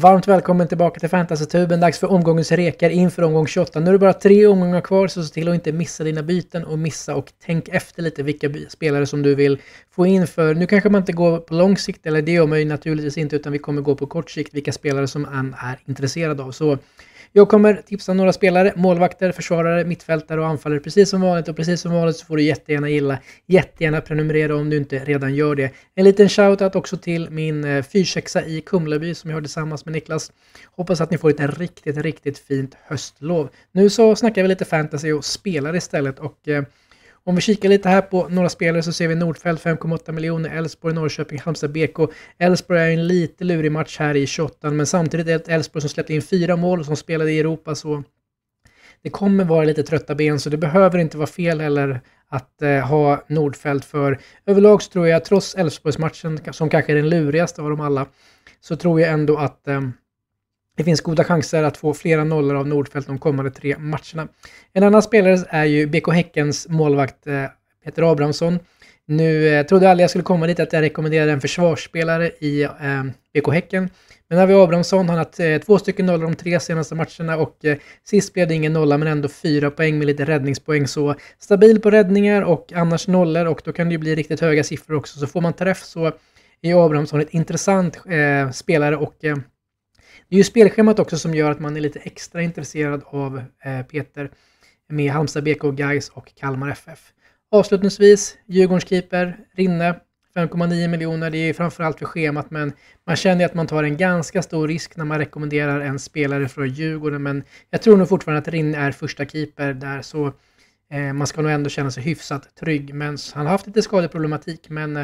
Varmt välkommen tillbaka till Fantasy-tuben. Dags för omgångens rekar inför omgång 28. Nu är det bara tre omgångar kvar, så se till att inte missa dina byten och missa och tänk efter lite vilka spelare som du vill få in för. Nu kanske man inte går på lång sikt, eller det gör man ju naturligtvis inte, utan vi kommer gå på kort sikt vilka spelare som man är intresserad av. Så jag kommer tipsa några spelare, målvakter, försvarare, mittfältare och anfallare precis som vanligt. Och precis som vanligt så får du jättegärna gilla, jättegärna prenumerera om du inte redan gör det. En liten shoutout också till min eh, fyrsexa i Kumleby som jag har tillsammans med Niklas. Hoppas att ni får ett riktigt, riktigt fint höstlov. Nu så snackar vi lite fantasy och spelar istället. Och eh, om vi kikar lite här på några spelare så ser vi Nordfeldt 5,8 miljoner, Elfsborg, Norrköping, Halmstad BK. Elfsborg är en lite lurig match här i 28 men samtidigt är det ett Elfsborg som släppte in fyra mål och som spelade i Europa så det kommer vara lite trötta ben så det behöver inte vara fel heller att eh, ha Nordfeldt för. Överlag så tror jag, trots Elfsborgsmatchen som kanske är den lurigaste av dem alla, så tror jag ändå att eh, det finns goda chanser att få flera nollor av Nordfeldt de kommande tre matcherna. En annan spelare är ju BK Häckens målvakt eh, Peter Abrahamsson. Nu eh, trodde jag aldrig jag skulle komma dit att jag rekommenderade en försvarsspelare i eh, BK Häcken. Men här har vi Abrahamsson, han har haft eh, två stycken nollor de tre senaste matcherna och eh, sist blev det ingen nolla men ändå fyra poäng med lite räddningspoäng. Så stabil på räddningar och annars nollor och då kan det ju bli riktigt höga siffror också. Så får man träff så är Abrahamsson ett intressant eh, spelare och eh, det är ju spelschemat också som gör att man är lite extra intresserad av eh, Peter med Halmstad BK, Gais och Kalmar FF. Avslutningsvis, Djurgårdens keeper, Rinne, 5,9 miljoner. Det är ju framförallt för schemat, men man känner att man tar en ganska stor risk när man rekommenderar en spelare från Djurgården. Men jag tror nog fortfarande att Rinne är första keeper där, så eh, man ska nog ändå känna sig hyfsat trygg. Men han har haft lite skadeproblematik, men de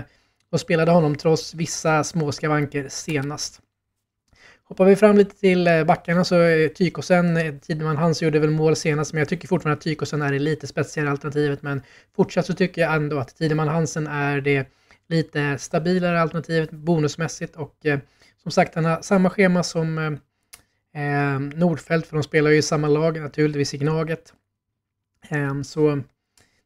eh, spelade honom trots vissa små skavanker senast. Hoppar vi fram lite till eh, backarna så är Tykosen, eh, Tideman Hans gjorde väl mål senast, men jag tycker fortfarande att Tykosen är det lite spetsigare alternativet. Men fortsatt så tycker jag ändå att Tideman Hansen är det lite stabilare alternativet bonusmässigt. Och eh, som sagt, han har samma schema som eh, Nordfeldt, för de spelar ju i samma lag naturligtvis i Gnaget. Ehm, så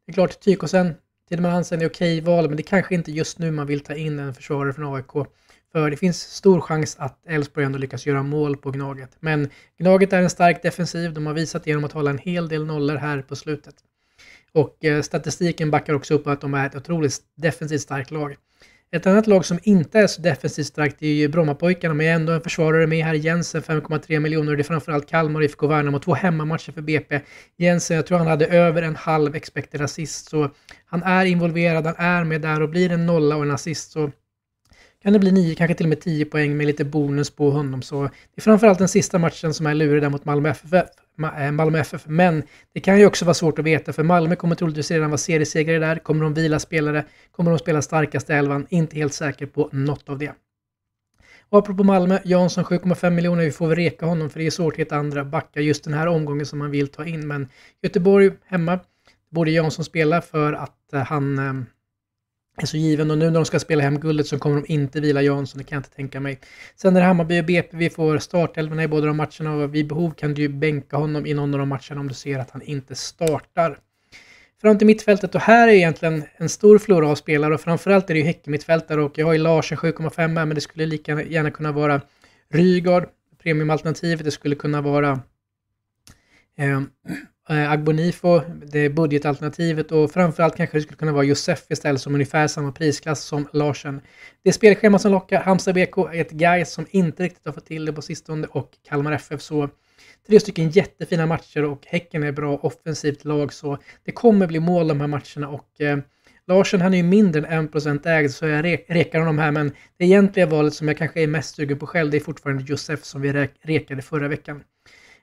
det är klart, Tykosen, Tideman Hansen är okej val, men det kanske inte just nu man vill ta in en försvarare från AIK. För det finns stor chans att Elfsborg ändå lyckas göra mål på Gnaget. Men Gnaget är en stark defensiv. De har visat det genom att hålla en hel del nollor här på slutet. Och eh, statistiken backar också upp att de är ett otroligt defensivt starkt lag. Ett annat lag som inte är så defensivt starkt är ju Brommapojkarna, men jag är ändå en försvarare med här. Jensen 5,3 miljoner. Det är framförallt Kalmar, IFK Värnamo. Två hemmamatcher för BP. Jensen, jag tror han hade över en halv expected assist, så han är involverad, han är med där och blir en nolla och en assist så kan det bli 9, kanske till och med 10 poäng med lite bonus på honom. Så det är framförallt den sista matchen som är lurig där mot Malmö FF. Eh, Malmö FF. Men det kan ju också vara svårt att veta, för Malmö kommer troligtvis redan vara seriesegrare där. Kommer de vila spelare? Kommer de spela starkaste elvan? Inte helt säker på något av det. Och apropå Malmö, Jansson 7,5 miljoner, vi får väl reka honom för det är svårt att hitta andra backar just den här omgången som man vill ta in. Men Göteborg hemma, borde Jansson spela för att eh, han eh, är så given och nu när de ska spela hem guldet så kommer de inte vila Jansson, det kan jag inte tänka mig. Sen är det Hammarby och BP, vi får startelvorna i båda de matcherna och vid behov kan du ju bänka honom i någon av de matcherna om du ser att han inte startar. Fram till mittfältet och här är egentligen en stor flora av spelare och framförallt är det ju Häckenmittfältare och jag har ju Larsen 7,5 men det skulle lika gärna kunna vara Rygaard, premiumalternativet, det skulle kunna vara eh, eh, Agbonifo, det är budgetalternativet och framförallt kanske det skulle kunna vara Josef istället som ungefär samma prisklass som Larsen. Det är spelschema som lockar. Halmstad BK är ett guys som inte riktigt har fått till det på sistone och Kalmar FF så tre stycken jättefina matcher och Häcken är bra offensivt lag så det kommer bli mål de här matcherna och eh, Larsen han är ju mindre än 1% ägd så jag re rekar honom här men det egentliga valet som jag kanske är mest sugen på själv det är fortfarande Josef som vi re rekade förra veckan.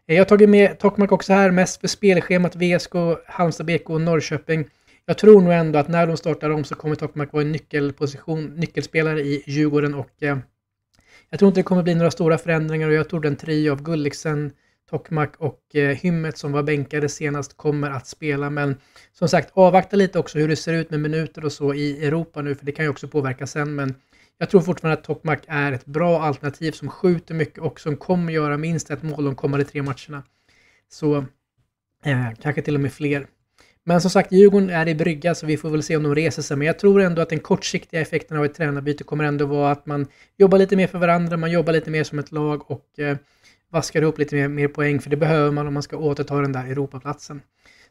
Eh, jag har tagit med Tokmak också här, mest för spelschemat VSK, Halmstad BK och Norrköping. Jag tror nog ändå att när de startar om så kommer Tokmak vara en nyckelposition, nyckelspelare i Djurgården och eh, jag tror inte det kommer bli några stora förändringar och jag tror den trio av Gulliksen, Tokmak och eh, Hymmet som var bänkade senast kommer att spela. Men som sagt, avvakta lite också hur det ser ut med minuter och så i Europa nu, för det kan ju också påverka sen. Men jag tror fortfarande att Tokmak är ett bra alternativ som skjuter mycket och som kommer göra minst ett mål de kommande tre matcherna. Så eh, kanske till och med fler. Men som sagt, Djurgården är i brygga så vi får väl se om de reser sig. Men jag tror ändå att den kortsiktiga effekten av ett tränarbyte kommer ändå vara att man jobbar lite mer för varandra, man jobbar lite mer som ett lag och eh, vaskar ihop lite mer, mer poäng. För det behöver man om man ska återta den där Europaplatsen.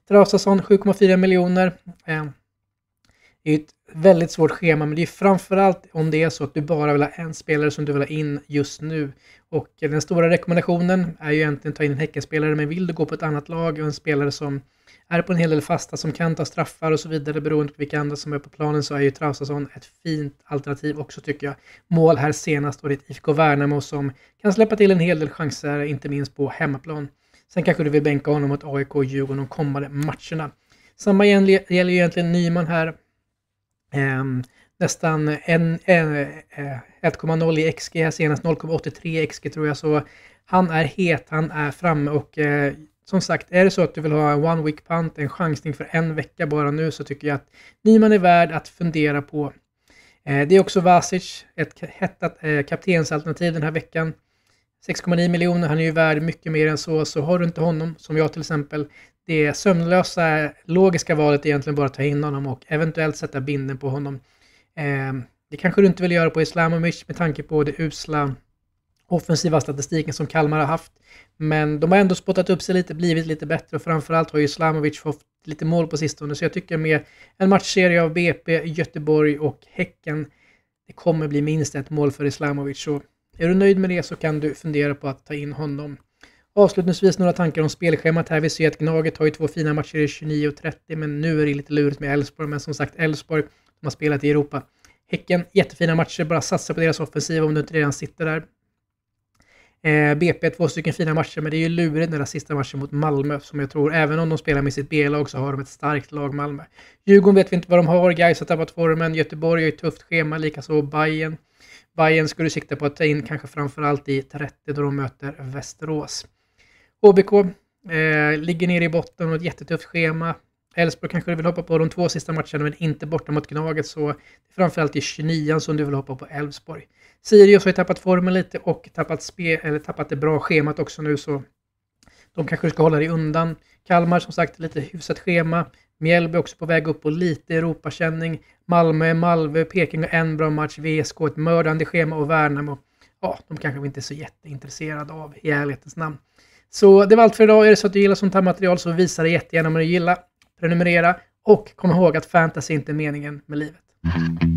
Trasason 7,4 miljoner. Eh, det är ett väldigt svårt schema, men det är framförallt om det är så att du bara vill ha en spelare som du vill ha in just nu. Och den stora rekommendationen är ju egentligen att ta in en Häckenspelare, men vill du gå på ett annat lag och en spelare som är på en hel del fasta som kan ta straffar och så vidare beroende på vilka andra som är på planen så är ju Traustason ett fint alternativ också tycker jag. Mål här senast och det är ett IFK Värnamo som kan släppa till en hel del chanser, inte minst på hemmaplan. Sen kanske du vill bänka honom mot AIK och Djurgården de kommande matcherna. Samma gäller ju egentligen Nyman här. Ehm, nästan 1,0 eh, i XG, senast 0,83 XG tror jag. Så han är het, han är framme och eh, som sagt, är det så att du vill ha en one week punt, en chansning för en vecka bara nu så tycker jag att Nyman är värd att fundera på. Eh, det är också Vasic, ett hettat eh, kaptensalternativ den här veckan. 6,9 miljoner, han är ju värd mycket mer än så, så har du inte honom, som jag till exempel, det sömnlösa logiska valet är egentligen bara att ta in honom och eventuellt sätta binden på honom. Eh, det kanske du inte vill göra på Islamovic med tanke på det usla offensiva statistiken som Kalmar har haft. Men de har ändå spottat upp sig lite, blivit lite bättre och framförallt har ju Islamovic fått lite mål på sistone. Så jag tycker med en matchserie av BP, Göteborg och Häcken, det kommer bli minst ett mål för Islamovic. Så är du nöjd med det så kan du fundera på att ta in honom. Avslutningsvis några tankar om spelschemat här. Vi ser att Gnaget har ju två fina matcher i 29 och 30, men nu är det lite lurigt med Elfsborg. Men som sagt, Elfsborg, de har spelat i Europa. Häcken, jättefina matcher. Bara satsa på deras offensiv om du inte redan sitter där. Eh, BP, två stycken fina matcher, men det är ju lurigt den där sista matchen mot Malmö, som jag tror, även om de spelar med sitt B-lag, så har de ett starkt lag, Malmö. Djurgården vet vi inte vad de har. Gais har tappat formen. Göteborg har ju ett tufft schema, likaså Bayern. Bayern ska du sikta på att ta in, kanske framförallt i 30 då de möter Västerås. HBK eh, ligger nere i botten och ett jättetufft schema. Elfsborg kanske du vill hoppa på de två sista matcherna, men inte borta mot Gnaget. Så framförallt i 29 som du vill hoppa på Elfsborg. Sirius har ju tappat formen lite och tappat, spe, eller tappat det bra schemat också nu, så de kanske ska hålla dig undan. Kalmar, som sagt, lite hyfsat schema. Mjällby också på väg upp och lite Europakänning. Malmö, Malmö, Peking och en bra match. VSK ett mördande schema och Värnamo, ja, de kanske vi inte är så jätteintresserade av i ärlighetens namn. Så det var allt för idag. Är det så att du gillar sånt här material så visa det jättegärna om du gillar. Prenumerera och kom ihåg att fantasy inte är meningen med livet.